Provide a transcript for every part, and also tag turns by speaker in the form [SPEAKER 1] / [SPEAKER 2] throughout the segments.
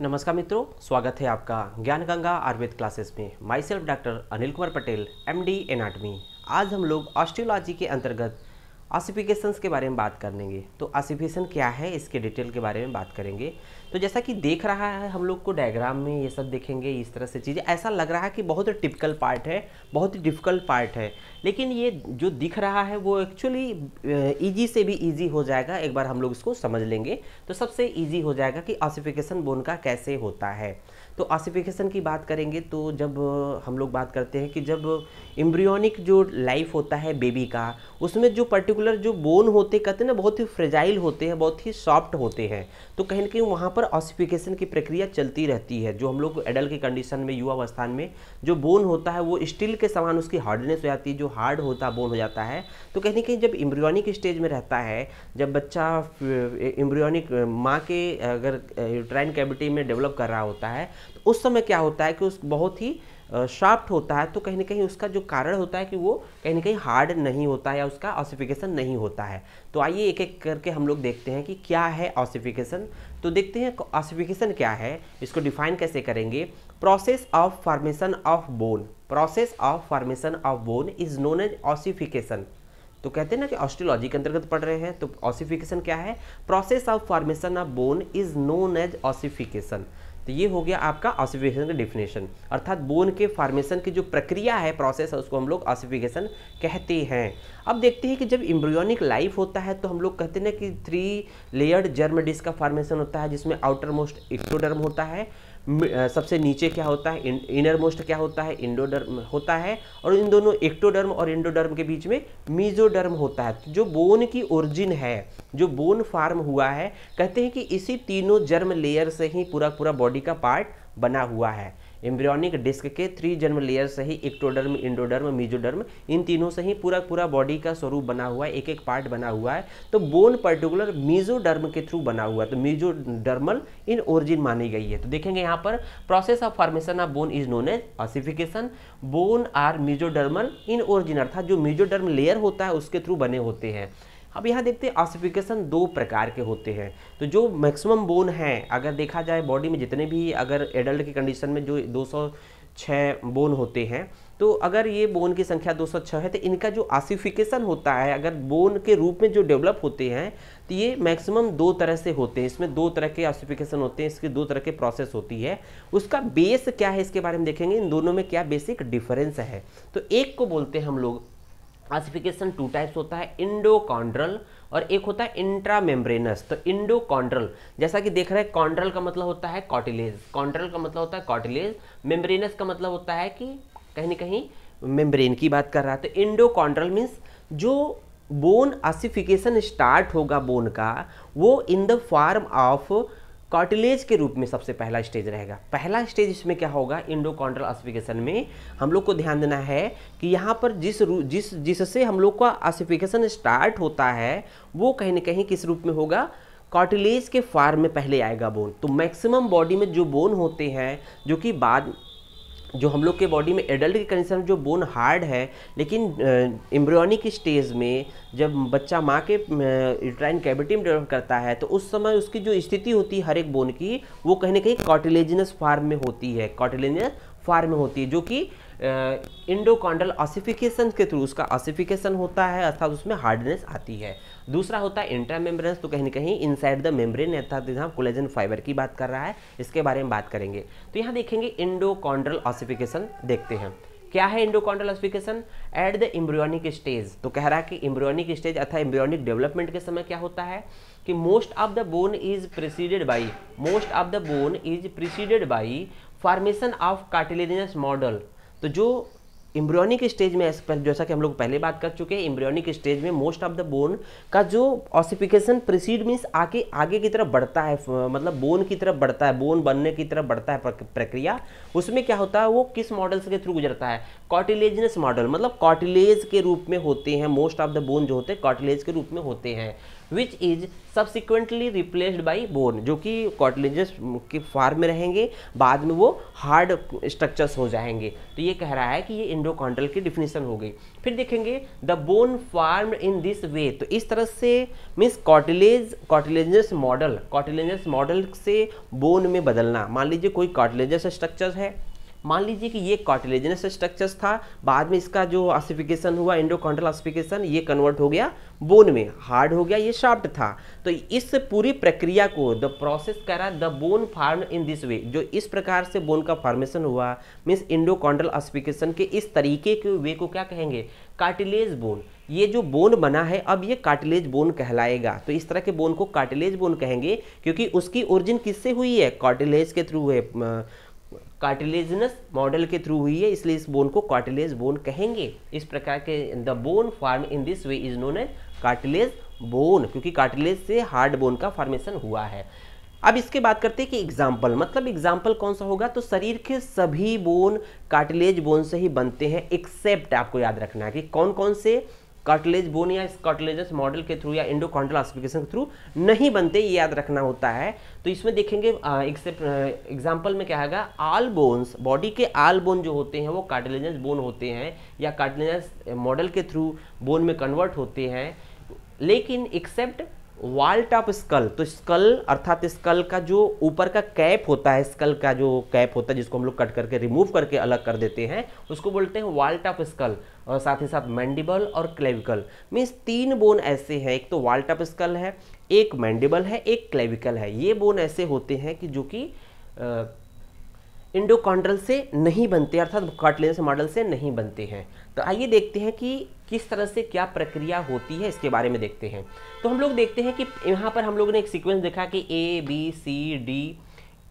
[SPEAKER 1] नमस्कार मित्रों स्वागत है आपका ज्ञान गंगा आयुर्वेद क्लासेस में myself doctor Anil Kumar Patel MD anatomy आज हम लोग ऑस्ट्रियोलॉजी के अंतर्गत ऑसिफिकेशन के बारे में बात करेंगे तो ऑसिफिकेशन क्या है इसके डिटेल के बारे में बात करेंगे तो जैसा कि देख रहा है हम लोग को डायग्राम में ये सब देखेंगे इस तरह से चीज़ें ऐसा लग रहा है कि बहुत ही टिपिकल पार्ट है बहुत ही डिफ़िकल्ट पार्ट है लेकिन ये जो दिख रहा है वो एक्चुअली ईजी से भी ईजी हो जाएगा एक बार हम लोग इसको समझ लेंगे तो सबसे ईजी हो जाएगा कि ऑसिफिकेशन बोन का कैसे होता है तो ऑसिफिकेशन की बात करेंगे तो जब हम लोग बात करते हैं कि जब इम्ब्रियनिक जो लाइफ होता है बेबी का उसमें जो पर्टिकुलर जो बोन होते कहते हैं ना बहुत ही फ्रेजाइल होते हैं बहुत ही सॉफ्ट होते हैं तो कहीं ना कहीं वहाँ पर ऑसिफिकेशन की प्रक्रिया चलती रहती है जो हम लोग एडल्ट के कंडीशन में युवा अवस्थान में जो बोन होता है वो स्टील के समान उसकी हार्डनेस हो जाती है जो हार्ड होता बोन हो जाता है तो कहीं ना कहीं जब इम्ब्रियोनिक स्टेज में रहता है जब बच्चा इम्ब्रियोनिक माँ के अगर यूट्राइन कैविटी में डेवलप कर रहा होता है तो उस समय क्या होता है कि उस बहुत ही शार्प्ट होता है तो कहीं ना कहीं उसका जो कारण होता है कि वो कहीं ना कहीं हार्ड नहीं होता है या उसका ऑसिफिकेशन नहीं होता है तो आइए एक एक करके हम लोग देखते हैं कि क्या है ऑसिफिकेशन तो देखते हैं ऑसिफिकेशन क्या है इसको डिफाइन कैसे करेंगे process of formation of bone process of formation of bone is known as ossification तो कहते हैं ना कि ऑस्ट्रोलॉजी के अंतर्गत पढ़ रहे हैं तो ऑसिफिकेशन क्या है process of formation of bone is known as ossification तो ये हो गया आपका ऑसिफिकेशन का डिफिनेशन अर्थात बोन के फॉर्मेशन की जो प्रक्रिया है प्रोसेस है उसको हम लोग ऑसिफिकेशन कहते हैं अब देखते हैं कि जब इम्ब्रियोनिक लाइफ होता है तो हम लोग कहते हैं ना कि थ्री लेयर्ड जर्म डिस्क का फॉर्मेशन होता है जिसमें आउटर मोस्ट इक्टोडर्म होता है सबसे नीचे क्या होता है इन, इनर मोस्ट क्या होता है इंडोडर्म होता है और इन दोनों एक्टोडर्म और इंडोडर्म के बीच में मीजोडर्म होता है तो जो बोन की ओरिजिन है जो बोन फार्म हुआ है कहते हैं कि इसी तीनों जर्म लेयर से ही पूरा पूरा बॉडी का पार्ट बना हुआ है एम्ब्रियोनिक डिस्क के थ्री जन्म लेयर से ही इक्टोडर्म इंडोडर्म मीजोडर्म इन तीनों से ही पूरा पूरा बॉडी का स्वरूप बना हुआ है एक एक पार्ट बना हुआ है तो बोन पर्टिकुलर मीजोडर्म के थ्रू बना हुआ है तो मीजोडर्मल इन ओरिजिन मानी गई है तो देखेंगे यहाँ पर process of formation of bone is known as ossification bone are mesodermal in origin अर्थात जो मीजोडर्म लेयर होता है उसके थ्रू बने होते हैं अब यहाँ देखते हैं ऑसिफिकेशन दो प्रकार के होते हैं तो जो मैक्सिमम बोन हैं अगर देखा जाए बॉडी में जितने भी अगर एडल्ट की कंडीशन में जो 206 बोन होते हैं तो अगर ये बोन की संख्या 206 है तो इनका जो आसिफिकेशन होता है अगर बोन के रूप में जो डेवलप होते हैं तो ये मैक्सिमम दो तरह से होते हैं इसमें दो तरह के ऑसिफिकेशन होते हैं इसकी दो तरह के प्रोसेस होती है उसका बेस क्या है इसके बारे में देखेंगे इन दोनों में क्या बेसिक डिफरेंस है तो एक को बोलते हैं हम लोग आसिफिकेशन टू टाइप्स होता है इंडोकॉन्ड्रल और एक होता है इंट्रामेम्ब्रेनस तो इंडोकॉन्ड्रल जैसा कि देख रहे हैं कॉन्ड्रल का मतलब होता है कॉटिलेज कॉन्ड्रल का मतलब होता है कॉटिलेज मेम्ब्रेनस का मतलब होता है कि कहीं ना कहीं मेम्ब्रेन की बात कर रहा है तो इंडोकॉन्ड्रल मीन्स जो बोन आसिफिकेशन स्टार्ट होगा बोन का वो in the form of cartilage के रूप में सबसे पहला स्टेज रहेगा पहला स्टेज इसमें क्या होगा इंडोकॉन्ड्रल ऑसिफिकेशन में हम लोग को ध्यान देना है कि यहाँ पर जिस रू जिस जिससे हम लोग का ऑसिफिकेशन स्टार्ट होता है वो कहीं ना कहीं किस रूप में होगा कार्टिलेज के फार्म में पहले आएगा बोन तो मैक्सिमम बॉडी में जो बोन होते हैं जो कि बाद जो हम लोग के बॉडी में एडल्ट के कंडीशन जो बोन हार्ड है लेकिन एम्ब्रियोनिक स्टेज में जब बच्चा माँ के यूट्राइन कैबिटी में डेवलप करता है तो उस समय उसकी जो स्थिति होती है हर एक बोन की वो कहीं ना कहीं कॉटिलेजिनस फार्म में होती है कॉटिलेजिनस फार्म में होती है जो कि इंडोकॉन्डल ऑसिफिकेशन के थ्रू उसका ऑसिफिकेशन होता है अर्थात उसमें हार्डनेस आती है दूसरा होता है इंट्रा मेम्ब्रेंस तो कहीं ना कहीं इनसाइड द मेम्ब्रेन अर्थात यहाँ कोलेजन फाइबर की बात कर रहा है इसके बारे में बात करेंगे तो यहाँ देखेंगे इंडोकॉन्ड्रल ऑसिफिकेशन देखते हैं क्या है endochondral ossification at the embryonic stage तो कह रहा है कि इम्ब्रियोनिक स्टेज अर्थात इम्ब्रियोनिक डेवलपमेंट के समय क्या होता है कि most of the bone is preceded by most of the bone is preceded by formation of cartilaginous model तो जो इम्ब्रियोनिक स्टेज में जैसा कि हम लोग पहले बात कर चुके हैं इम्ब्रियोनिक स्टेज में मोस्ट ऑफ द बोन का जो ऑसिफिकेशन प्रिसीड मीन्स आके आगे की तरफ बढ़ता है मतलब बोन की तरफ बढ़ता है बोन बनने की तरफ बढ़ता है प्रक्रिया उसमें क्या होता है वो किस मॉडल्स के थ्रू गुजरता है कॉटिलेजनस मॉडल मतलब कॉटिलेज के रूप में होते हैं मोस्ट ऑफ द बोन जो होते हैं कॉटिलेज के रूप में होते हैं which is subsequently replaced by bone जो कि कॉटलेजेस के फार्म में रहेंगे बाद में वो हार्ड स्ट्रक्चर्स हो जाएंगे तो ये कह रहा है कि ये इंडोकॉन्टल की डिफिनेशन हो गई फिर देखेंगे the bone form in this way तो इस तरह से means cartilage cartilaginous model cartilaginous model से बोन में बदलना मान लीजिए कोई कॉटलेजस स्ट्रक्चर है मान लीजिए कि ये कॉटिलेजनस स्ट्रक्चर्स था बाद में इसका जो ऑसिफिकेशन हुआ इंडोकॉन्ट्रल ऑसिफिकेशन ये कन्वर्ट हो गया बोन में हार्ड हो गया ये शॉफ्ट था तो इस पूरी प्रक्रिया को द प्रोसेस करा the bone form in this way जो इस प्रकार से बोन का फॉर्मेशन हुआ मीन्स इंडोकॉन्ड्रल ऑसिफिकेशन के इस तरीके के वे को क्या कहेंगे कार्टिलेज बोन ये जो बोन बना है अब ये कार्टिलेज बोन कहलाएगा तो इस तरह के बोन को कार्टिलेज बोन कहेंगे क्योंकि उसकी ओरिजिन किससे हुई है कार्टिलेज के थ्रू है कार्टिलेजनस मॉडल के थ्रू हुई है इसलिए इस बोन को कार्टिलेज बोन कहेंगे इस प्रकार के the bone form in this way is known as cartilage bone क्योंकि कार्टिलेज से हार्ड बोन का फॉर्मेशन हुआ है अब इसके बात करते हैं कि एग्जाम्पल मतलब एग्जाम्पल कौन सा होगा तो शरीर के सभी बोन कार्टिलेज बोन से ही बनते हैं एक्सेप्ट आपको याद रखना है कि कौन कौन से कार्टिलेज बोन या कार्टिलेजस मॉडल के थ्रू या इंडोकॉन्डल ऑस्पिकेशन के थ्रू नहीं बनते ये याद रखना होता है तो इसमें देखेंगे एग्जाम्पल में क्या है आल बोन्स बॉडी के आल बोन जो होते हैं वो कार्टिलेजस बोन होते हैं या कार्टिलेजस मॉडल के थ्रू बोन में कन्वर्ट होते हैं लेकिन एक्सेप्ट वाल टॉप स्कल तो स्कल अर्थात स्कल का जो ऊपर का कैप होता है स्कल का जो कैप होता है जिसको हम लोग कट करके रिमूव करके अलग कर देते हैं उसको बोलते हैं वाल टॉप स्कल और साथ ही साथ मैंडिबल और क्लेविकल मीन्स तीन बोन ऐसे हैं एक तो वाल टॉप स्कल है एक मैंडिबल है एक क्लेविकल है ये बोन ऐसे होते हैं कि जो कि इंडोकॉन्ड्रल से नहीं बनते अर्थात कार्टिलेनियस मॉडल से नहीं बनते हैं तो आइए देखते हैं कि किस तरह से क्या प्रक्रिया होती है इसके बारे में देखते हैं तो हम लोग देखते हैं कि यहाँ पर हम लोगों ने एक सीक्वेंस देखा कि A B C D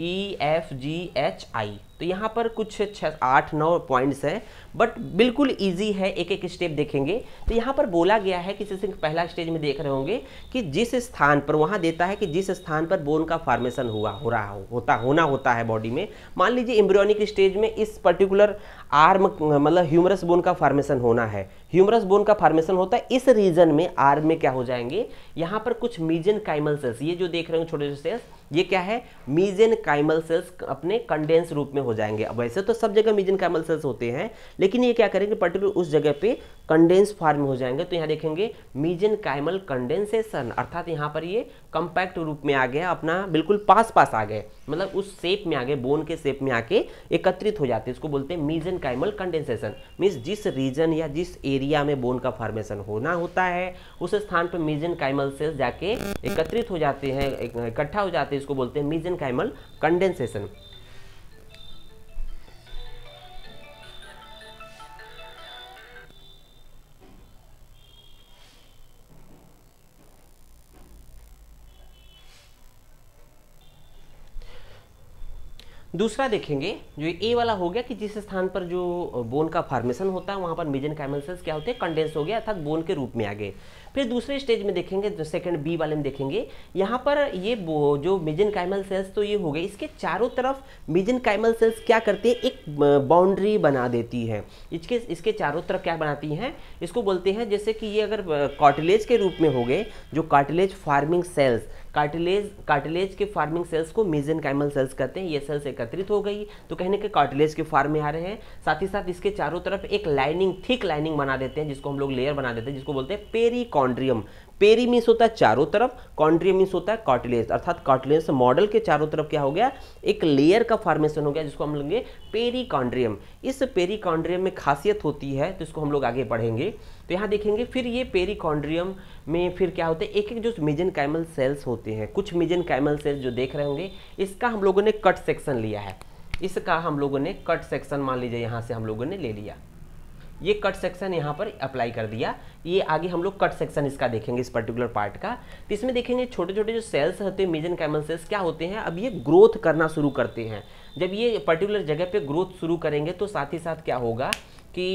[SPEAKER 1] E F G H I तो यहाँ पर कुछ छः आठ नौ पॉइंट्स हैं बट बिल्कुल इजी है एक एक स्टेप देखेंगे तो यहाँ पर बोला गया है कि जैसे पहला स्टेज में देख रहे होंगे कि जिस स्थान पर वहाँ देता है कि जिस स्थान पर बोन का फॉर्मेशन हुआ हो रहा हो होता होना होता है बॉडी में मान लीजिए इम्ब्रियोनिक स्टेज में इस पर्टिकुलर आर्म मतलब ह्यूमरस बोन का फॉर्मेशन होना है ह्यूमरस बोन का फॉर्मेशन होता है इस रीजन में आर्म में क्या हो जाएंगे यहाँ पर कुछ मीजन काइमल सेल्स ये जो देख रहे हो छोटे छोटे सेल्स ये क्या है मीजेन काइमल सेल्स अपने कंडेंस रूप में हो जाएंगे अब वैसे तो सब जगह मीजेन काइमल सेल्स होते हैं लेकिन ये क्या करेंगे पर्टिकुलर उस जगह पे कंडेंस फॉर्म हो जाएंगे तो यहाँ देखेंगे मीजेन काइमल कंडेंसेशन अर्थात यहाँ पर ये कंपैक्ट रूप में आ गया अपना बिल्कुल पास पास आ गए मतलब उस शेप में आ गए बोन के शेप में आके एकत्रित हो जाते हैं इसको बोलते हैं मीजन काइमल कंडेंसेशन मीन्स जिस रीजन या जिस एरिया में बोन का फॉर्मेशन होना होता है उस स्थान पर मीजन काइमल सेल्स जाके एकत्रित हो जाते हैं इकट्ठा हो जाते हैं इसको बोलते हैं मीजन काइमल कंडेंसेशन दूसरा देखेंगे जो ए वाला हो गया कि जिस स्थान पर जो बोन का फॉर्मेशन होता है वहाँ पर मिजन कैमल्स सेल्स क्या होते हैं कंडेंस हो गया अर्थात बोन के रूप में आ गए फिर दूसरे स्टेज में देखेंगे तो सेकंड बी वाले में देखेंगे यहाँ पर ये जो मिजन कैमल सेल्स तो ये हो गए इसके चारों तरफ मिजन कैमल सेल्स क्या करते हैं एक बाउंड्री बना देती है इसके इसके चारों तरफ क्या बनाती हैं इसको बोलते हैं जैसे कि ये अगर कार्टिलेज के रूप में हो गए जो cartilage forming cells cartilage cartilage के फार्मिंग सेल्स को मेजन कैमल सेल्स कहते हैं ये सेल्स एकत्रित हो गई तो कहने के कार्टिलेज के फार्म में आ रहे हैं साथ ही साथ इसके चारों तरफ एक लाइनिंग थिक लाइनिंग बना देते हैं जिसको हम लोग लेयर बना देते हैं जिसको बोलते हैं पेरिकॉन्ड्रियम पेरी मीन्स होता है चारों तरफ कॉन्ड्रियम मीन्स होता है कॉटिलेज अर्थात कॉटिलेज मॉडल के चारों तरफ क्या हो गया एक लेयर का फॉर्मेशन हो गया जिसको हम लेंगे पेरिकॉन्ड्रियम इस पेरिकॉन्ड्रियम में खासियत होती है तो इसको हम लोग आगे बढ़ेंगे तो यहाँ देखेंगे फिर ये पेरिकॉन्ड्रियम में फिर क्या होते हैं एक एक जो मिजन कैमल सेल्स होते हैं कुछ मिजन कैमल सेल्स जो देख रहे होंगे इसका हम लोगों ने कट सेक्शन लिया है इसका हम लोगों ने कट सेक्शन मान लीजिए यहाँ से हम लोगों ने ले लिया ये कट सेक्शन यहाँ पर अप्लाई कर दिया ये आगे हम लोग कट सेक्शन इसका देखेंगे इस पर्टिकुलर पार्ट का तो इसमें देखेंगे छोटे छोटे जो सेल्स होते हैं मिजन कैमल सेल्स क्या होते हैं अब ये ग्रोथ करना शुरू करते हैं जब ये पर्टिकुलर जगह पे ग्रोथ शुरू करेंगे तो साथ ही साथ क्या होगा कि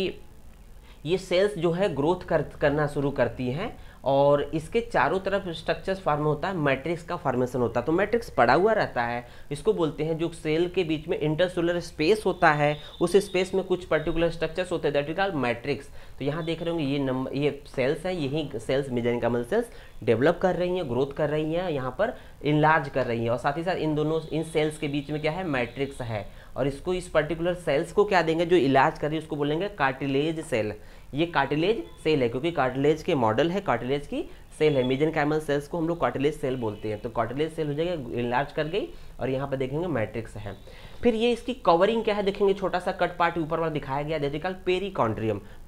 [SPEAKER 1] ये सेल्स जो है ग्रोथ कर करना शुरू करती हैं और इसके चारों तरफ स्ट्रक्चर्स फॉर्म होता है मैट्रिक्स का फॉर्मेशन होता है तो मैट्रिक्स पड़ा हुआ रहता है इसको बोलते हैं जो सेल के बीच में इंटरसोलर स्पेस होता है उस स्पेस में कुछ पर्टिकुलर स्ट्रक्चर्स होते हैं दैट इज कॉल मैट्रिक्स तो यहाँ देख रहे होंगे ये नंबर ये सेल्स हैं यही सेल्स मिजनकामल सेल्स डेवलप कर रही हैं ग्रोथ कर रही हैं यहाँ पर इनलार्ज कर रही हैं और साथ ही साथ इन दोनों इन सेल्स के बीच में क्या है मैट्रिक्स है और इसको इस पर्टिकुलर सेल्स को क्या देंगे जो इलाज कर रही है उसको बोलेंगे कार्टिलेज सेल ये कार्टिलेज सेल है क्योंकि कार्टिलेज के मॉडल है कार्टिलेज की सेल है मीजन कैमल सेल्स को हम लोग कार्टिलेज सेल बोलते हैं तो कार्टिलेज सेल हो जाएगा इलाज कर गई और यहाँ पर देखेंगे मैट्रिक्स है फिर ये इसकी कवरिंग क्या है देखेंगे छोटा सा कट पार्ट ऊपर वाला दिखाया गया जैसे कल पेरी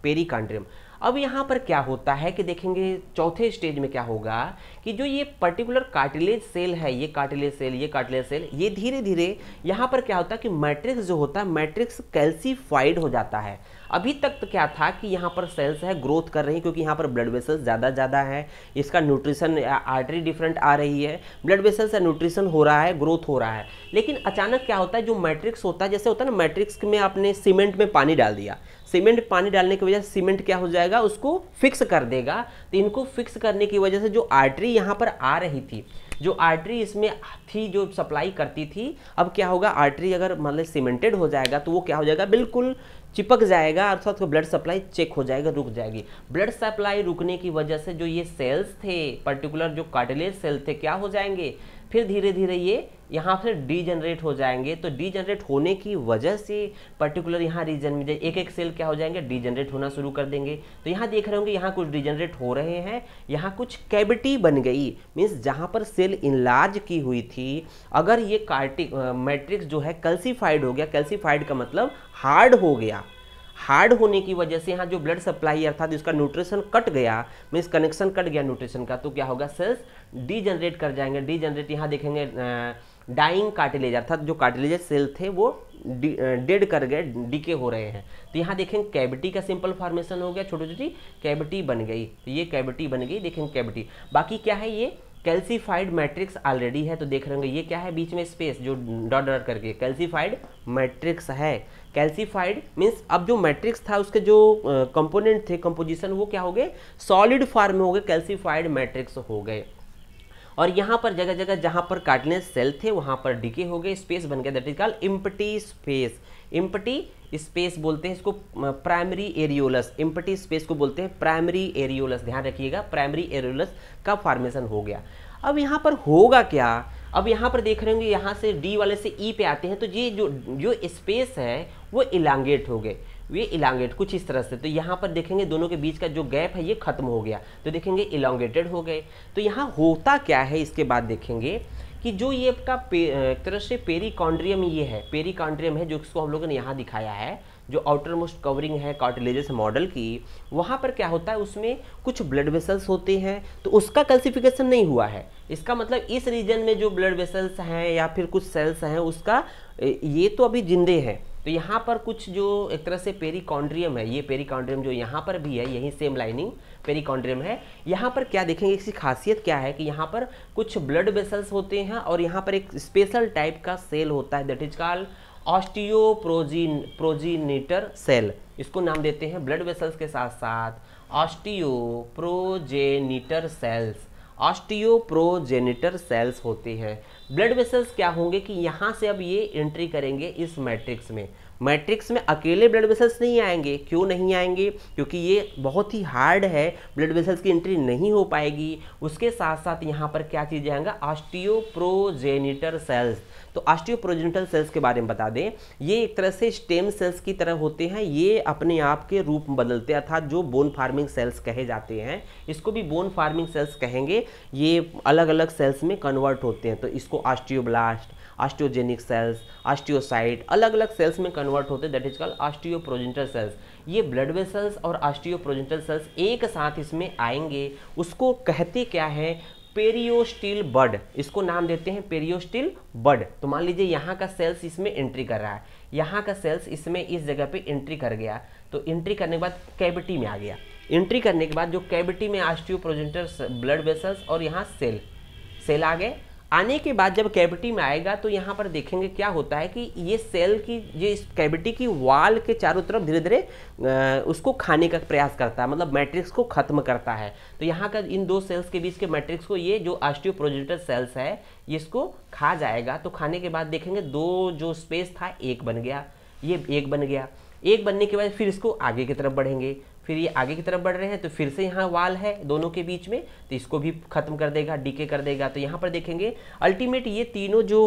[SPEAKER 1] पेरिकॉन्ड्रियम अब यहाँ पर क्या होता है कि देखेंगे चौथे स्टेज में क्या होगा कि जो ये पर्टिकुलर कार्टिलेज सेल है ये कार्टिलेज सेल ये कार्टिलेज सेल ये धीरे धीरे यहाँ पर क्या होता है कि मैट्रिक्स जो होता है मैट्रिक्स कैल्सीफाइड हो जाता है अभी तक तो क्या था कि यहाँ पर सेल्स है ग्रोथ कर रही हैं क्योंकि यहाँ पर ब्लड वेसल्स ज़्यादा ज़्यादा है इसका न्यूट्रिशन आर्टरी डिफरेंट आ रही है ब्लड वेसल्स से न्यूट्रिशन हो रहा है ग्रोथ हो रहा है लेकिन अचानक क्या होता है जो मैट्रिक्स होता है जैसे होता है ना मैट्रिक्स में आपने सीमेंट में पानी डाल दिया सीमेंट पानी डालने की वजह से सीमेंट क्या हो जाएगा उसको फिक्स कर देगा तो इनको फिक्स करने की वजह से जो आर्टरी यहाँ पर आ रही थी जो आर्टरी इसमें थी जो सप्लाई करती थी अब क्या होगा आर्टरी अगर मतलब सीमेंटेड हो जाएगा तो वो क्या हो जाएगा बिल्कुल चिपक जाएगा अर्थात तो ब्लड सप्लाई चेक हो जाएगा रुक जाएगी ब्लड सप्लाई रुकने की वजह से जो ये सेल्स थे पर्टिकुलर जो कार्टिलेज सेल थे क्या हो जाएंगे फिर धीरे धीरे ये यहाँ फिर डीजनरेट हो जाएंगे तो डीजनरेट होने की वजह से पर्टिकुलर यहाँ रीजन में एक एक सेल क्या हो जाएंगे डीजनरेट होना शुरू कर देंगे तो यहाँ देख रहे होंगे यहाँ कुछ डीजनरेट हो रहे हैं यहाँ कुछ कैविटी बन गई मीन्स जहाँ पर सेल इनलार्ज की हुई थी अगर ये कार्टिक मैट्रिक्स जो है कैल्सीफाइड हो गया कैल्सीफाइड का मतलब हार्ड हो गया हार्ड होने की वजह से यहाँ जो ब्लड सप्लाई अर्थात इसका न्यूट्रिशन कट गया मीन्स कनेक्शन कट गया न्यूट्रिशन का तो क्या होगा सेल्स डीजनरेट कर जाएंगे डीजनरेट यहाँ देखेंगे आ, डाइंग कार्टिलेज अर्थात जो कार्टिलेज सेल थे वो डेड कर गए डीके हो रहे हैं तो यहाँ देखेंगे कैविटी का सिंपल फॉर्मेशन हो गया छोटी छोटी कैविटी बन गई तो ये कैविटी बन गई देखेंगे कैविटी बाकी क्या है ये कैल्सीफाइड मैट्रिक्स ऑलरेडी है तो देख रहे होंगे ये क्या है बीच में स्पेस जो डॉट डॉट करके कैल्सीफाइड मैट्रिक्स है कैल्सीफाइड मीन्स अब जो मैट्रिक्स था उसके जो कंपोनेंट थे कंपोजिशन वो क्या हो गए सॉलिड फॉर्म में हो गए कैल्सीफाइड मैट्रिक्स हो गए और यहाँ पर जगह जगह जहाँ पर काटने सेल थे वहाँ पर डिके हो गए स्पेस बन गया that is called empty space empty space बोलते हैं इसको प्राइमरी एरियोलस इम्पटी स्पेस को बोलते हैं प्राइमरी एरियोलस ध्यान रखिएगा प्राइमरी एरियोलस का फॉर्मेशन हो गया अब यहाँ पर होगा क्या अब यहाँ पर देख रहे होंगे यहाँ से डी वाले से ई e पे आते हैं तो ये जो जो स्पेस है वो इलांगेट हो गए वे इलांगेट कुछ इस तरह से तो यहाँ पर देखेंगे दोनों के बीच का जो गैप है ये खत्म हो गया तो देखेंगे इलांगेटेड हो गए तो यहाँ होता क्या है इसके बाद देखेंगे कि जो ये आपका एक तरह से कॉन्ड्रियम ये है कॉन्ड्रियम है जो इसको हम लोगों ने यहाँ दिखाया है जो आउटर मोस्ट कवरिंग है कार्टिलेजस मॉडल की वहाँ पर क्या होता है उसमें कुछ ब्लड वेसल्स होते हैं तो उसका कल्सिफिकेशन नहीं हुआ है इसका मतलब इस रीजन में जो ब्लड वेसल्स हैं या फिर कुछ सेल्स हैं उसका ये तो अभी जिंदे हैं तो यहाँ पर कुछ जो एक तरह से पेरिकॉन्ड्रियम है ये पेरिकॉन्ड्रियम जो यहाँ पर भी है यही सेम लाइनिंग पेरिकॉन्ड्रियम है यहाँ पर क्या देखेंगे इसकी खासियत क्या है कि यहाँ पर कुछ ब्लड वेसल्स होते हैं और यहाँ पर एक स्पेशल टाइप का सेल होता है that is call osteoprogen progenitor cell इसको नाम देते हैं ब्लड वेसल्स के साथ साथ ऑस्टियोप्रोजेनिटर सेल्स ऑस्टियोप्रोजेनिटर सेल्स होते हैं ब्लड वेसल्स क्या होंगे कि यहाँ से अब ये एंट्री करेंगे इस मैट्रिक्स में मैट्रिक्स में अकेले ब्लड वेसल्स नहीं आएंगे क्यों नहीं आएंगे क्योंकि ये बहुत ही हार्ड है ब्लड वेसल्स की एंट्री नहीं हो पाएगी उसके साथ साथ यहाँ पर क्या चीज़ें आएंगे ऑस्टियोप्रोजेनिटर सेल्स तो आस्टियोप्रोजेंटल सेल्स के बारे में बता दें ये एक तरह से स्टेम सेल्स की तरह होते हैं ये अपने आप के रूप बदलते हैं अर्थात जो बोन फार्मिंग सेल्स कहे जाते हैं इसको भी बोन फार्मिंग सेल्स कहेंगे ये अलग अलग सेल्स में कन्वर्ट होते हैं तो इसको आस्टियोब्लास्ट ऑस्टियोजेनिक सेल्स ऑस्टियोसाइट अलग अलग सेल्स में कन्वर्ट होते हैं that is called osteoprogenitor cells ये ब्लड वेसल्स और आस्टियोप्रोजेंटल सेल्स एक साथ इसमें आएंगे उसको कहते क्या है पेरियोस्टील बड इसको नाम देते हैं पेरियोस्टील बड तो मान लीजिए यहाँ का सेल्स इसमें एंट्री कर रहा है यहाँ का सेल्स इसमें इस जगह पे एंट्री कर गया तो एंट्री करने के बाद कैविटी में आ गया एंट्री करने के बाद जो कैविटी में आस्टियो प्रोजेंटर ब्लड वेसल्स और यहाँ सेल सेल आ गए आने के बाद जब कैविटी में आएगा तो यहाँ पर देखेंगे क्या होता है कि ये सेल की ये इस कैविटी की वाल के चारों तरफ धीरे धीरे उसको खाने का प्रयास करता है मतलब मैट्रिक्स को खत्म करता है तो यहाँ का इन दो सेल्स के बीच के मैट्रिक्स को ये जो आस्टियोप्रोजेटर सेल्स है ये इसको खा जाएगा तो खाने के बाद देखेंगे दो जो स्पेस था एक बन गया ये एक बन गया एक बनने के बाद फिर इसको आगे की तरफ बढ़ेंगे फिर ये आगे की तरफ बढ़ रहे हैं तो फिर से यहाँ वाल है दोनों के बीच में तो इसको भी खत्म कर देगा डीके कर देगा तो यहाँ पर देखेंगे अल्टीमेट ये तीनों जो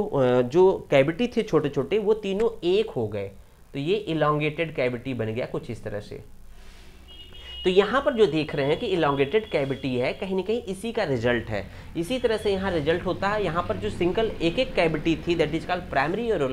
[SPEAKER 1] जो कैविटी थे छोटे छोटे वो तीनों एक हो गए तो ये इलांगेटेड कैविटी बन गया कुछ इस तरह से तो यहाँ पर जो देख रहे हैं कि इलांगेटेड कैविटी है कहीं ना कहीं इसी का रिजल्ट है इसी तरह से यहाँ रिजल्ट होता है यहाँ पर जो सिंगल एक एक कैविटी थी दैट इज कॉल्ड प्राइमरी और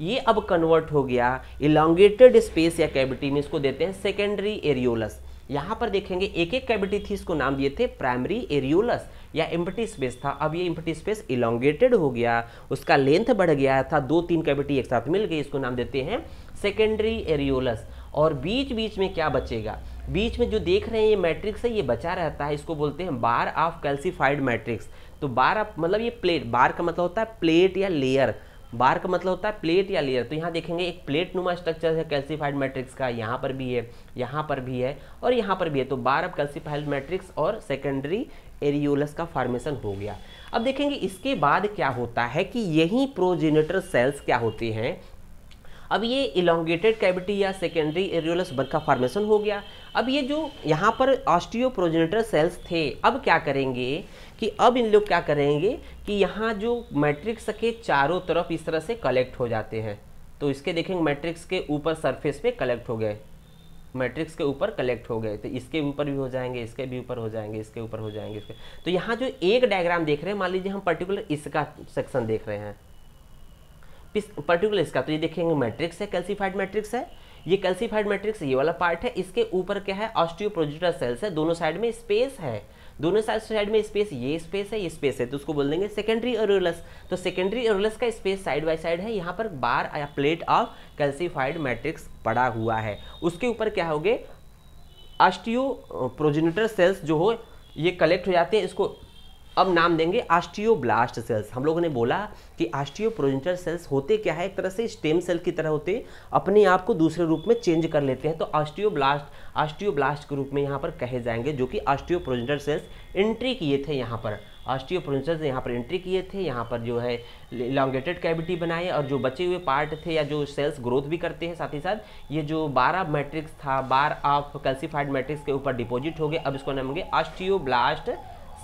[SPEAKER 1] ये अब कन्वर्ट हो गया इलांगेटेड स्पेस या कैविटी में इसको देते हैं सेकेंडरी एरियोलस यहाँ पर देखेंगे एक एक कैविटी थी इसको नाम दिए थे प्राइमरी एरियोलस या एम्पटी स्पेस था अब ये एम्पटी स्पेस इलांगेटेड हो गया उसका लेंथ बढ़ गया था दो तीन कैविटी एक साथ मिल गई इसको नाम देते हैं सेकेंडरी एरियोलस और बीच बीच में क्या बचेगा बीच में जो देख रहे हैं ये मैट्रिक्स है ये बचा रहता है इसको बोलते हैं बार ऑफ कैल्सिफाइड मैट्रिक्स तो बार ऑफ मतलब ये प्लेट बार का मतलब होता है प्लेट या लेयर बार का मतलब होता है प्लेट या लेयर तो यहाँ देखेंगे एक प्लेट नुमा स्ट्रक्चर है कैल्सिफाइड मैट्रिक्स का यहाँ पर भी है यहाँ पर भी है और यहाँ पर भी है तो बार ऑफ कैल्सिफाइड मैट्रिक्स और सेकेंडरी एरियोलस का फॉर्मेशन हो गया अब देखेंगे इसके बाद क्या होता है कि यही प्रोजेनेटर सेल्स क्या होते हैं अब ये इलोंगेटेड कैविटी या सेकेंडरी एरियोलस बर्ग का फॉर्मेशन हो गया अब ये जो यहाँ पर ऑस्टियो प्रोजेनेटर सेल्स थे अब क्या करेंगे कि अब इन लोग क्या करेंगे कि यहाँ जो मैट्रिक्स के चारों तरफ इस तरह से कलेक्ट हो जाते हैं तो इसके देखेंगे मैट्रिक्स के ऊपर सरफेस पे कलेक्ट हो गए मैट्रिक्स के ऊपर कलेक्ट हो गए तो इसके ऊपर भी हो जाएंगे इसके भी ऊपर हो जाएंगे इसके ऊपर हो जाएंगे इसके तो यहाँ जो एक डायग्राम देख रहे हैं मान लीजिए हम पर्टिकुलर इसका सेक्शन देख रहे हैं पर्टिकुलर इसका तो ये देखेंगे मैट्रिक्स है कैल्सीफाइड मैट्रिक्स है ये कैल्सीफाइड मैट्रिक्स ये वाला पार्ट है इसके ऊपर क्या है ऑस्टियोप्रोजिटर सेल्स है दोनों साइड में स्पेस है दोनों साइड में स्पेस ये स्पेस है ये स्पेस है तो उसको बोल देंगे सेकेंडरी ओरूलस तो सेकेंडरी ओरूलस का स्पेस साइड बाई साइड है यहाँ पर बार या प्लेट ऑफ कैल्सिफाइड मैट्रिक्स पड़ा हुआ है उसके ऊपर क्या हो गए अस्टियो प्रोजिनेटर सेल्स जो हो ये कलेक्ट हो जाते हैं इसको अब नाम देंगे आस्टियोब्लास्ट सेल्स हम लोगों ने बोला कि आस्टियो प्रोजेंटर सेल्स होते क्या है एक तरह से स्टेम सेल की तरह होते अपने आप को दूसरे रूप में चेंज कर लेते हैं तो आस्टियोब्लास्ट आस्टियोब्लास्ट के रूप में यहाँ पर कहे जाएंगे जो कि प्रोजेंटर सेल्स एंट्री किए थे यहाँ पर ऑस्टियोप्रोजेंसर्स यहाँ पर एंट्री किए थे यहाँ पर जो है इलांगेटेड कैविटी बनाए और जो बचे हुए पार्ट थे या जो सेल्स ग्रोथ भी करते हैं साथ ही साथ ये जो बारह मैट्रिक्स था बार ऑफ कैल्सिफाइड मैट्रिक्स के ऊपर डिपोजिट हो गए अब इसको नाम होंगे ब्लास्ट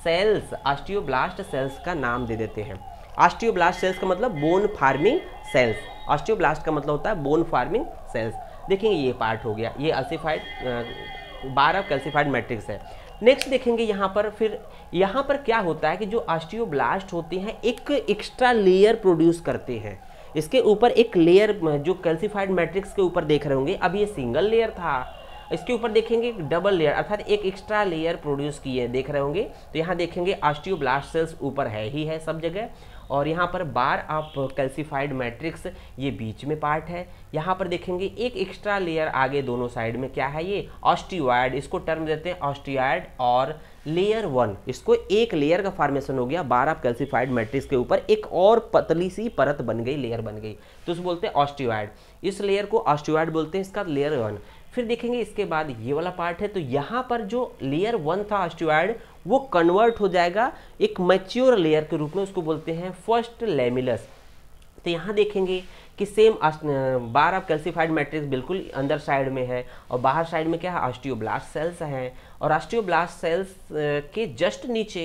[SPEAKER 1] सेल्स ऑस्टियोब्लास्ट सेल्स का नाम दे देते हैं ऑस्टियोब्लास्ट सेल्स का मतलब बोन फार्मिंग सेल्स ऑस्टियोब्लास्ट का मतलब होता है बोन फार्मिंग सेल्स देखेंगे ये पार्ट हो गया ये अल्सीफाइड बारह कैल्सीफाइड मैट्रिक्स है नेक्स्ट देखेंगे यहाँ पर फिर यहाँ पर क्या होता है कि जो ऑस्टियोब्लास्ट होते हैं एक एक्स्ट्रा लेयर प्रोड्यूस करते हैं इसके ऊपर एक लेयर जो कैल्सीफाइड मैट्रिक्स के ऊपर देख रहे होंगे अब ये सिंगल लेयर था इसके ऊपर देखेंगे डबल लेयर अर्थात एक एक्स्ट्रा लेयर प्रोड्यूस किए देख रहे होंगे तो यहाँ देखेंगे आस्टियोब्लास्ट सेल्स ऊपर है ही है सब जगह और यहाँ पर बार आप कैल्सिफाइड मैट्रिक्स ये बीच में पार्ट है यहाँ पर देखेंगे एक एक्स्ट्रा लेयर आगे दोनों साइड में क्या है ये ऑस्टिवाइड इसको टर्म देते हैं ऑस्टियाड और लेयर वन इसको एक लेयर का फॉर्मेशन हो गया बार आप कैल्सिफाइड मैट्रिक्स के ऊपर एक और पतली सी परत बन गई लेयर बन गई तो उसे बोलते हैं ऑस्टिवाइड इस लेयर को ऑस्टिवाइड बोलते हैं इसका लेयर वन फिर देखेंगे इसके बाद ये वाला पार्ट है तो यहाँ पर जो लेयर वन था ऑस्टिवाइड वो कन्वर्ट हो जाएगा एक मैच्योर लेयर के रूप में उसको बोलते हैं फर्स्ट लेमिलस तो यहाँ देखेंगे कि same bar of calcified matrix बिल्कुल अंदर साइड में है और बाहर साइड में क्या है ऑस्टियोब्लास्ट सेल्स हैं और ऑस्टियोब्लास्ट सेल्स के जस्ट नीचे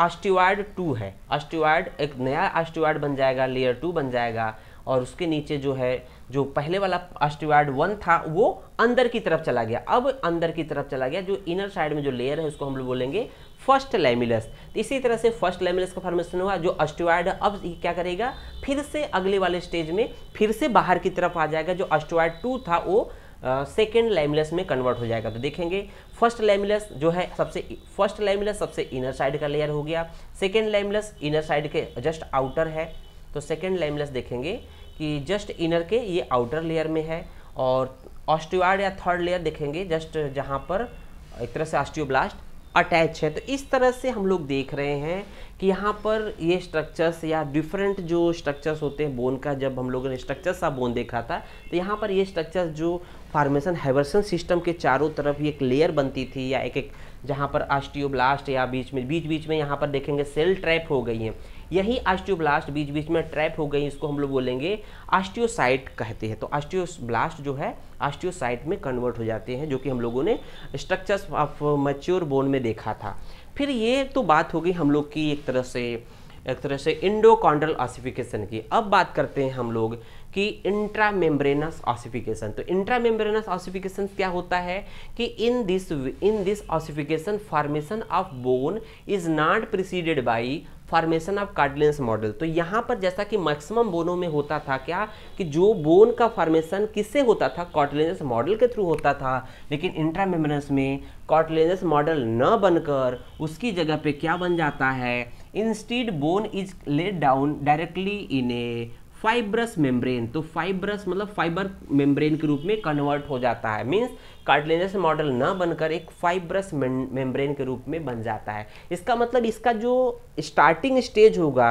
[SPEAKER 1] ऑस्टिवाइड टू है ऑस्टिवाइड एक नया ऑस्टिवाइड बन जाएगा लेयर टू बन जाएगा और उसके नीचे जो है जो पहले वाला अस्टिवाइड वन था वो अंदर की तरफ चला गया अब अंदर की तरफ चला गया जो इनर साइड में जो लेयर है उसको हम लोग बोलेंगे फर्स्ट लेमिलस तो इसी तरह से फर्स्ट लेमिलस का फॉर्मेशन हुआ जो अस्टिवाइड अब क्या करेगा फिर से अगले वाले स्टेज में फिर से बाहर की तरफ आ जाएगा जो अस्टिवाइड टू था वो सेकेंड लेमिलस में कन्वर्ट हो जाएगा तो देखेंगे फर्स्ट लेमिलस जो है सबसे फर्स्ट लेमिलस सबसे इनर साइड का लेयर हो गया सेकेंड लेमिलस इनर साइड के जस्ट आउटर है तो सेकेंड लेमिलस देखेंगे कि जस्ट इनर के ये आउटर लेयर में है और ऑस्टियोआर्ड या थर्ड लेयर देखेंगे जस्ट जहाँ पर एक तरह से ऑस्टियोब्लास्ट अटैच है तो इस तरह से हम लोग देख रहे हैं कि यहाँ पर ये स्ट्रक्चर्स या डिफरेंट जो स्ट्रक्चर्स होते हैं बोन का जब हम लोगों ने स्ट्रक्चर्स का बोन देखा था तो यहाँ पर ये स्ट्रक्चर्स जो फार्मेशन हाइवर्सन सिस्टम के चारों तरफ एक लेयर बनती थी या एक एक जहाँ पर आस्टियोब्लास्ट या बीच में बीच बीच में यहाँ पर देखेंगे सेल ट्रैप हो गई हैं यही आस्टियोब्लास्ट बीच बीच में ट्रैप हो गई इसको हम लोग बोलेंगे आस्टियोसाइट कहते हैं तो आस्टियोब्लास्ट जो है आस्टियोसाइट में कन्वर्ट हो जाते हैं जो कि हम लोगों ने स्ट्रक्चर्स ऑफ मच्योर बोन में देखा था फिर ये तो बात हो गई हम लोग की एक तरह से एक तरह से इंडोकॉन्ड्रल ऑसिफिकेशन की अब बात करते हैं हम लोग कि इंट्रामेम्ब्रेनस ऑसिफिकेशन तो इंट्रामेम्ब्रेनस ऑसिफिकेशन क्या होता है कि in this in this ossification formation of bone is not preceded by formation of cartilaginous model तो यहाँ पर जैसा कि मैक्सिमम बोनों में होता था क्या कि जो बोन का फॉर्मेशन किससे होता था कॉटलेंस मॉडल के थ्रू होता था लेकिन इंट्रामेमरस में कॉटलेंस मॉडल न बनकर उसकी जगह पे क्या बन जाता है instead bone is laid down directly in a fibrous membrane तो फाइब्रस मतलब फाइबर मेम्ब्रेन के रूप में कन्वर्ट हो जाता है मीन्स कार्टिलेजस मॉडल ना बनकर एक फाइब्रस मेम्ब्रेन के रूप में बन जाता है इसका मतलब इसका जो स्टार्टिंग स्टेज होगा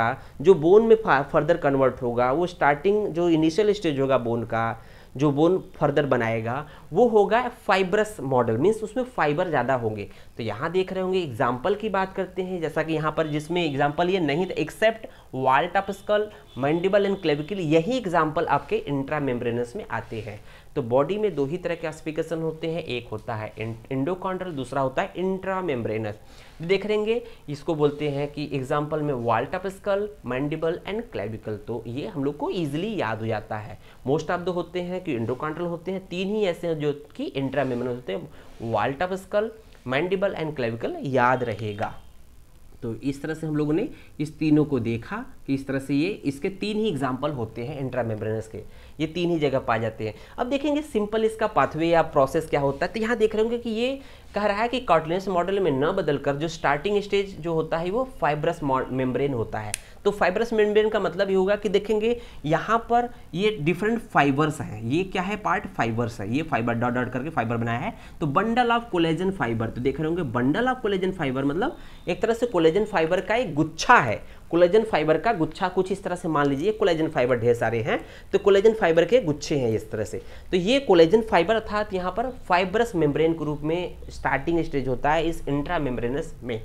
[SPEAKER 1] जो बोन में फर्दर कन्वर्ट होगा वो स्टार्टिंग जो इनिशियल स्टेज होगा बोन का जो बोन फर्दर बनाएगा वो होगा फाइबरस मॉडल मीन्स उसमें फाइबर ज़्यादा होंगे तो यहाँ देख रहे होंगे एग्जाम्पल की बात करते हैं जैसा कि यहाँ पर जिसमें एग्जाम्पल ये नहीं था except vault of skull and clavicle यही एग्जाम्पल आपके इंट्रा मेम्ब्रेनस में आते हैं तो बॉडी में दो ही तरह के एस्पिकेशन होते हैं एक होता है इंडोकॉन्ड्रल दूसरा होता है इंट्रा मेम्ब्रेनस देख लेंगे इसको बोलते हैं कि एग्जाम्पल में vault of skull mandible and clavicle तो ये हम लोग को ईजिली याद हो जाता है मोस्ट ऑफ द होते हैं कि इंडोकॉन्ड्रल होते हैं तीन ही ऐसे हैं जो कि इंट्रा मेम्ब्रेनस होते हैं vault of skull mandible and clavicle याद रहेगा तो इस तरह से हम लोगों ने इस तीनों को देखा कि इस तरह से ये इसके तीन ही एग्जाम्पल होते हैं इंट्रामेम्ब्रेनस के ये तीन ही जगह पाए जाते हैं अब देखेंगे सिंपल इसका पाथवे या प्रोसेस क्या होता है तो यहाँ देख रहे होंगे कि ये कह रहा है कि कॉटलेंस मॉडल में न बदलकर जो स्टार्टिंग स्टेज जो होता है वो फाइब्रस मेम्ब्रेन होता है तो फाइब्रस मेम्ब्रेन का मतलब ये होगा कि देखेंगे यहाँ पर ये डिफरेंट फाइबर्स हैं ये क्या है पार्ट फाइबर्स है ये फाइबर डॉट डॉट करके फाइबर बनाया है तो बंडल ऑफ कोलेजन फाइबर तो देख रहे होंगे बंडल ऑफ कोलेजन फाइबर मतलब एक तरह से कोलेजन फाइबर का एक गुच्छा है कोलेजन फाइबर का गुच्छा कुछ इस तरह से मान लीजिए कोलेजन फाइबर ढेर सारे हैं तो कोलेजन फाइबर के गुच्छे हैं इस तरह से तो ये कोलेजन फाइबर अर्थात यहाँ पर फाइबरस मेम्ब्रेन के रूप में स्टार्टिंग स्टेज होता है इस इंट्रा मेम्ब्रेनस में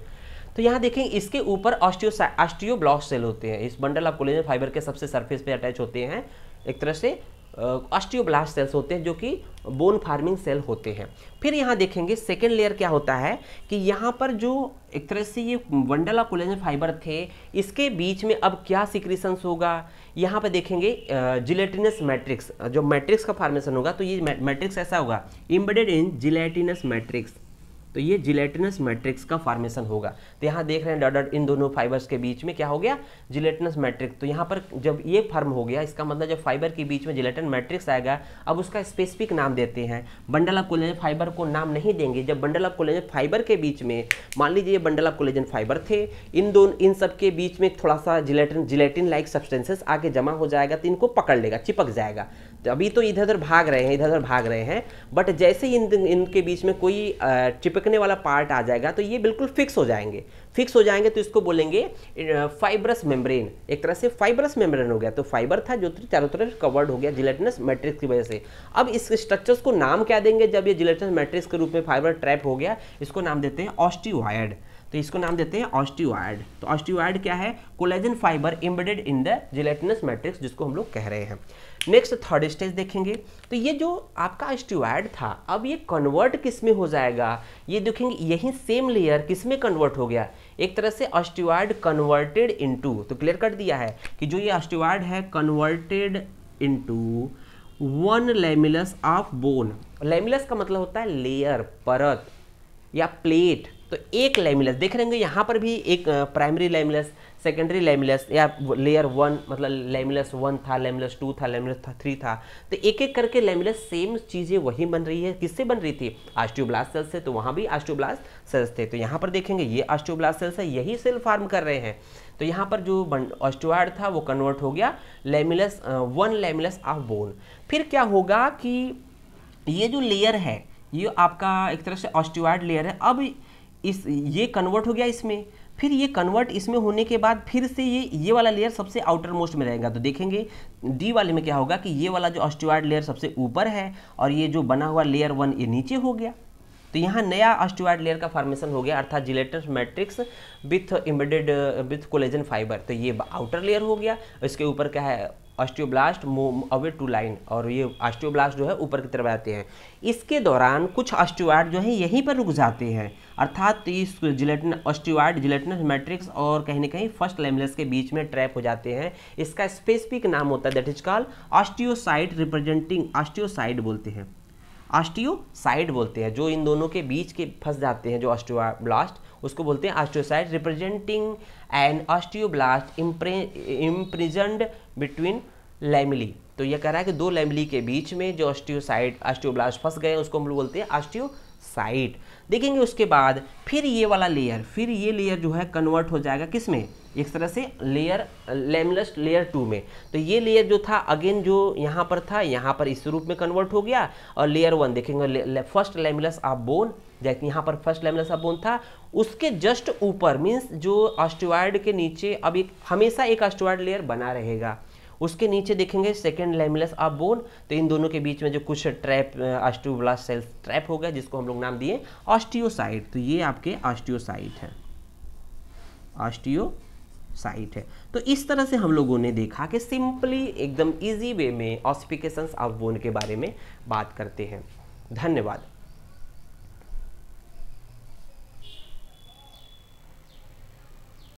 [SPEAKER 1] तो यहाँ देखें इसके ऊपर ऑस्टियो ऑस्टियो ब्लॉक सेल होते हैं इस बंडल ऑफ कोलेजन फाइबर के सबसे सर्फेस पे अटैच होते हैं एक तरह से ऑस्टियोब्लास्ट सेल्स होते हैं जो कि बोन फार्मिंग सेल होते हैं फिर यहाँ देखेंगे सेकेंड लेयर क्या होता है कि यहाँ पर जो एक तरह से ये वंडल ऑफ कोलेजन फाइबर थे इसके बीच में अब क्या सिक्रीशंस होगा यहाँ पर देखेंगे जिलेटिनस मैट्रिक्स जो मैट्रिक्स का फार्मेशन होगा तो ये मैट्रिक्स ऐसा होगा इम्बेडेड इन जिलेटिनस मैट्रिक्स तो ये जिलेटिनस मैट्रिक्स का फार्मेशन होगा तो यहाँ देख रहे हैं डॉडर इन दोनों फाइबर्स के बीच में क्या हो गया जिलेटनस मैट्रिक्स तो यहाँ पर जब ये फर्म हो गया इसका मतलब जब फाइबर के बीच में जिलेटन मैट्रिक्स आएगा अब उसका स्पेसिफिक नाम देते हैं बंडल ऑफ कोलेजन फाइबर को नाम नहीं देंगे जब बंडल ऑफ कोलेजन फाइबर के बीच में मान लीजिए बंडल ऑफ कोलेजन फाइबर थे इन दोनों इन सब के बीच में थोड़ा सा जिलेटिन जिलेटिन लाइक सब्सटेंसेस आके जमा हो जाएगा तो इनको पकड़ लेगा चिपक जाएगा तो अभी तो इधर उधर भाग रहे हैं इधर उधर भाग रहे हैं बट जैसे ही इन इनके बीच में कोई चिपकने वाला पार्ट आ जाएगा तो ये बिल्कुल फिक्स हो जाएंगे फिक्स हो जाएंगे तो इसको बोलेंगे फाइब्रस मेम्ब्रेन एक तरह से फाइब्रस मेम्ब्रेन हो गया तो फाइबर था जो चारों तरफ कवर्ड हो गया जिलेटनस मैट्रिक्स की वजह से अब इस स्ट्रक्चर्स को नाम क्या देंगे जब ये जिलेटनस मैट्रिक्स के रूप में फाइबर ट्रैप हो गया इसको नाम देते हैं ऑस्टियोहाइड तो इसको नाम देते हैं ऑस्टिवाइड तो ऑस्टिवाइड क्या है collagen fibre embedded in the gelatinous matrix जिसको हम लोग कह रहे हैं नेक्स्ट थर्ड स्टेज देखेंगे तो ये जो आपका ऑस्टिवाइड था अब ये कन्वर्ट किस में हो जाएगा ये देखेंगे यही सेम लेयर किस में कन्वर्ट हो गया एक तरह से ऑस्टिवाइड कन्वर्टेड इंटू तो क्लियर कट दिया है कि जो ये ऑस्टिवाइड है converted into one lamellae of bone lamellae का मतलब होता है लेयर परत या प्लेट तो एक लेमिलस देख रहे हैं यहाँ पर भी एक प्राइमरी लेमिलस सेकेंडरी लेमिलस या लेयर वन मतलब लेमिलस वन था लेमिलस टू था लेमिलस था, थ्री था तो एक एक करके लेमिलस सेम चीज़ें वही बन रही है किससे बन रही थी आस्ट्रोब्लास्ट सेल्स से तो वहाँ भी आस्ट्रोब्लास्ट सेल्स थे तो यहाँ पर देखेंगे ये आस्ट्रोब्लास्ट सेल्स है यही सेल फार्म कर रहे हैं तो यहाँ पर जो ऑस्टोआर्ड था वो कन्वर्ट हो गया lamellae one lamellae of bone फिर क्या होगा कि ये जो लेयर है ये आपका एक तरह से ऑस्टोआर्ड लेयर है अब इस ये कन्वर्ट हो गया इसमें फिर ये कन्वर्ट इसमें होने के बाद फिर से ये ये वाला लेयर सबसे आउटर मोस्ट में रहेगा तो देखेंगे डी वाले में क्या होगा कि ये वाला जो ऑस्टिवाइड लेयर सबसे ऊपर है और ये जो बना हुआ लेयर वन ये नीचे हो गया तो यहाँ नया ऑस्टिवाइड लेयर का फॉर्मेशन हो गया अर्थात gelatinous matrix with embedded with collagen fibre तो ये आउटर लेयर हो गया इसके ऊपर क्या है osteoblast move away to line और ये ऑस्टियोब्लास्ट जो है ऊपर की तरफ आते हैं इसके दौरान कुछ ऑस्टियोआइड जो है यहीं पर रुक जाते हैं अर्थात इस जिलेटन ऑस्टियोआइड जिलेटिनस मैट्रिक्स और कहीं ना कहीं फर्स्ट लेमलेस के बीच में ट्रैप हो जाते हैं इसका स्पेसिफिक नाम होता है that is call osteocyte representing osteocyte बोलते हैं ऑस्टियोसाइड बोलते हैं जो इन दोनों के बीच के फंस जाते हैं जो ऑस्टियोब्लास्ट उसको बोलते हैं osteocyte representing and osteoblast imprisoned between lamellae तो ये कह रहा है कि दो लेमिली के बीच में जो ऑस्टियोसाइट ऑस्टियोब्लास्ट फंस गए उसको हम लोग बोलते हैं ऑस्टियोसाइट देखेंगे उसके बाद फिर ये वाला लेयर फिर ये लेयर जो है कन्वर्ट हो जाएगा किस में एक तरह से लेयर लेमलेस लेयर टू में तो ये लेयर जो था अगेन जो यहाँ पर था यहाँ पर इस रूप में कन्वर्ट हो गया और लेयर वन देखेंगे फर्स्ट लेमलेस ऑफ बोन जैसे यहाँ पर फर्स्ट सब बोन था उसके जस्ट ऊपर मीन्स जो ऑस्टोवाइड के नीचे अब एक हमेशा एक ऑस्टोवाइड लेयर बना रहेगा उसके नीचे देखेंगे सेकेंड लेमिलस ऑफ बोन तो इन दोनों के बीच में जो कुछ ट्रैप ऑस्टियोब्लास्ट सेल्स ट्रैप हो गया जिसको हम लोग नाम दिए ऑस्टियोसाइट तो ये आपके ऑस्टियोसाइट है ऑस्टियोसाइट है तो इस तरह से हम लोगों ने देखा कि सिंपली एकदम इजी वे में ऑस्टिफिकेशंस ऑफ बोन के बारे में बात करते हैं धन्यवाद